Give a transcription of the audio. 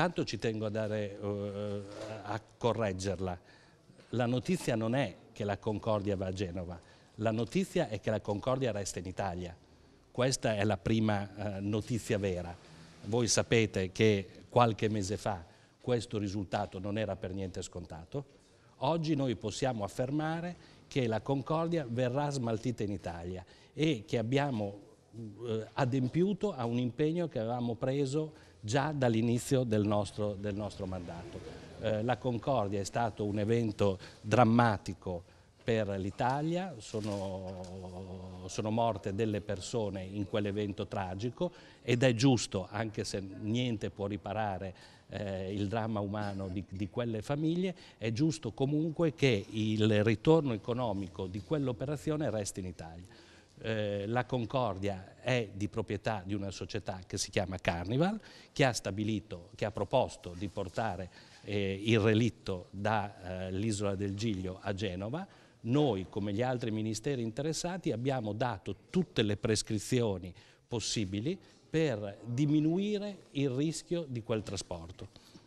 tanto ci tengo a, dare, uh, a correggerla, la notizia non è che la Concordia va a Genova, la notizia è che la Concordia resta in Italia. Questa è la prima uh, notizia vera. Voi sapete che qualche mese fa questo risultato non era per niente scontato. Oggi noi possiamo affermare che la Concordia verrà smaltita in Italia e che abbiamo eh, adempiuto a un impegno che avevamo preso già dall'inizio del, del nostro, mandato. Eh, la Concordia è stato un evento drammatico per l'Italia, sono, sono, morte delle persone in quell'evento tragico ed è giusto, anche se niente può riparare eh, il dramma umano di, di quelle famiglie, è giusto comunque che il ritorno economico di quell'operazione resti in Italia. Eh, la Concordia è di proprietà di una società che si chiama Carnival, che ha, stabilito, che ha proposto di portare eh, il relitto dall'isola eh, del Giglio a Genova. Noi, come gli altri ministeri interessati, abbiamo dato tutte le prescrizioni possibili per diminuire il rischio di quel trasporto.